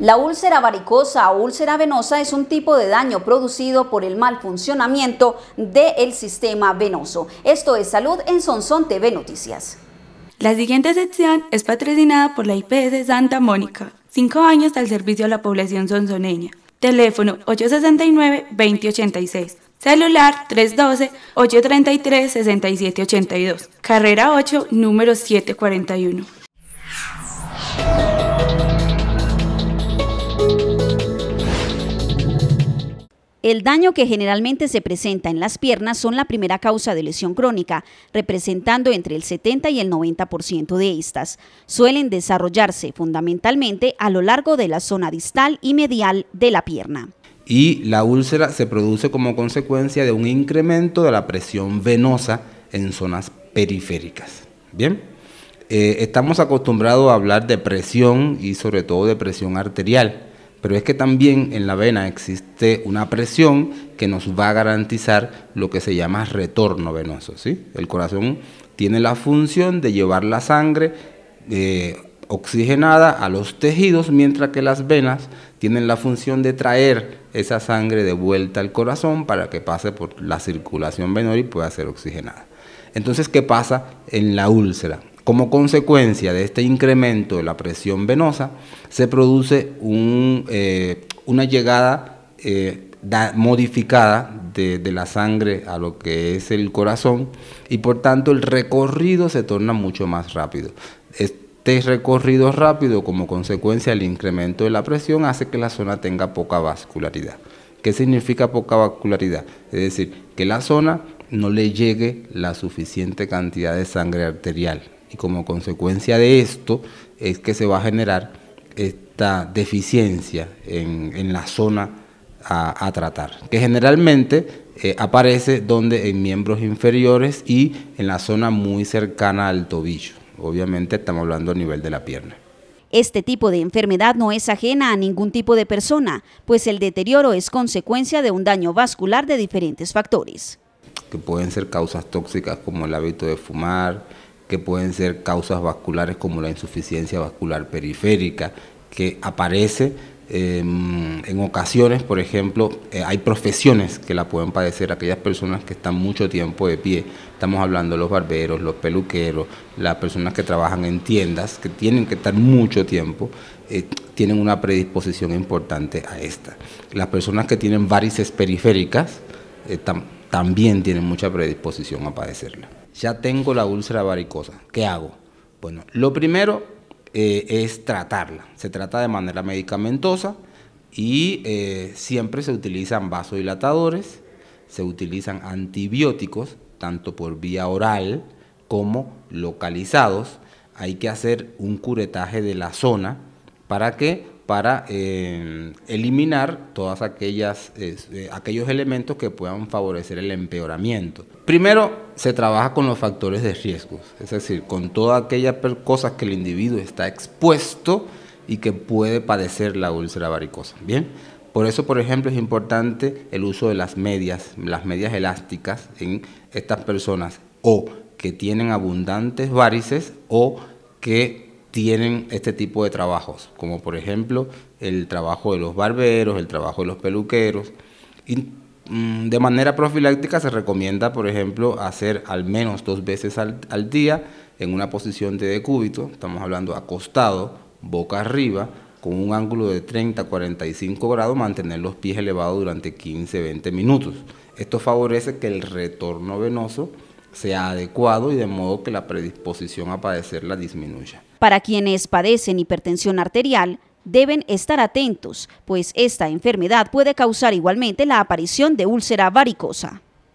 La úlcera varicosa o úlcera venosa es un tipo de daño producido por el mal funcionamiento del sistema venoso. Esto es Salud en Sonsón TV Noticias. La siguiente sección es patrocinada por la IPS Santa Mónica, cinco años al servicio a la población sonzoneña. Teléfono 869-2086. Celular 312-833-6782. Carrera 8, número 741. El daño que generalmente se presenta en las piernas son la primera causa de lesión crónica, representando entre el 70 y el 90% de estas. Suelen desarrollarse fundamentalmente a lo largo de la zona distal y medial de la pierna. Y la úlcera se produce como consecuencia de un incremento de la presión venosa en zonas periféricas. Bien, eh, estamos acostumbrados a hablar de presión y sobre todo de presión arterial pero es que también en la vena existe una presión que nos va a garantizar lo que se llama retorno venoso. ¿sí? El corazón tiene la función de llevar la sangre eh, oxigenada a los tejidos, mientras que las venas tienen la función de traer esa sangre de vuelta al corazón para que pase por la circulación venosa y pueda ser oxigenada. Entonces, ¿qué pasa en la úlcera? Como consecuencia de este incremento de la presión venosa, se produce eh, una llegada eh, modificada de, de, la sangre a lo que es el corazón y por tanto el recorrido se torna mucho más rápido. Este recorrido rápido como consecuencia del incremento de la presión hace que la zona tenga poca vascularidad. ¿Qué significa poca vascularidad? Es decir, que la zona no le llegue la suficiente cantidad de sangre arterial y como consecuencia de esto es que se va a generar esta deficiencia en, la zona a, tratar, que generalmente eh, aparece donde en miembros inferiores y en la zona muy cercana al tobillo. Obviamente estamos hablando a nivel de la pierna. Este tipo de enfermedad no es ajena a ningún tipo de persona, pues el deterioro es consecuencia de un daño vascular de diferentes factores. Que pueden ser causas tóxicas como el hábito de fumar, que pueden ser causas vasculares como la insuficiencia vascular periférica, que aparece em, en ocasiones, por ejemplo, eh, hay profesiones que la pueden padecer aquellas personas que están mucho tiempo de pie. Estamos hablando de los barberos, los peluqueros, las personas que trabajan en tiendas, que tienen que estar mucho tiempo, eh, tienen una predisposición importante a esta. Las personas que tienen varices periféricas, eh, también tienen mucha predisposición a padecerla. Ya tengo la úlcera varicosa, ¿qué hago? Bueno, lo primero eh, es tratarla. Se trata de manera medicamentosa y eh, siempre se utilizan vasodilatadores, se utilizan antibióticos, tanto por vía oral como localizados. Hay que hacer un curetaje de la zona para que para eh, eliminar todos eh, aquellos elementos que puedan favorecer el empeoramiento. Primero, se trabaja con los factores de riesgo, es decir, con todas aquellas cosas que el individuo está expuesto y que puede padecer la úlcera varicosa. Bien, por eso, por ejemplo, es importante el uso de las medias, las medias elásticas en estas personas o que tienen abundantes varices o que tienen este tipo de trabajos, como por ejemplo el trabajo de los barberos, el trabajo de los peluqueros. Y mm, de manera profiláctica se recomienda, por ejemplo, hacer al menos dos veces al, día en una posición de decúbito, estamos hablando acostado, boca arriba, con un ángulo de 30 45 grados, mantener los pies elevados durante 15-20 minutos. Esto favorece que el retorno venoso sea adecuado y de modo que la predisposición a padecerla disminuya. Para quienes padecen hipertensión arterial, deben estar atentos, pues esta enfermedad puede causar igualmente la aparición de úlcera varicosa.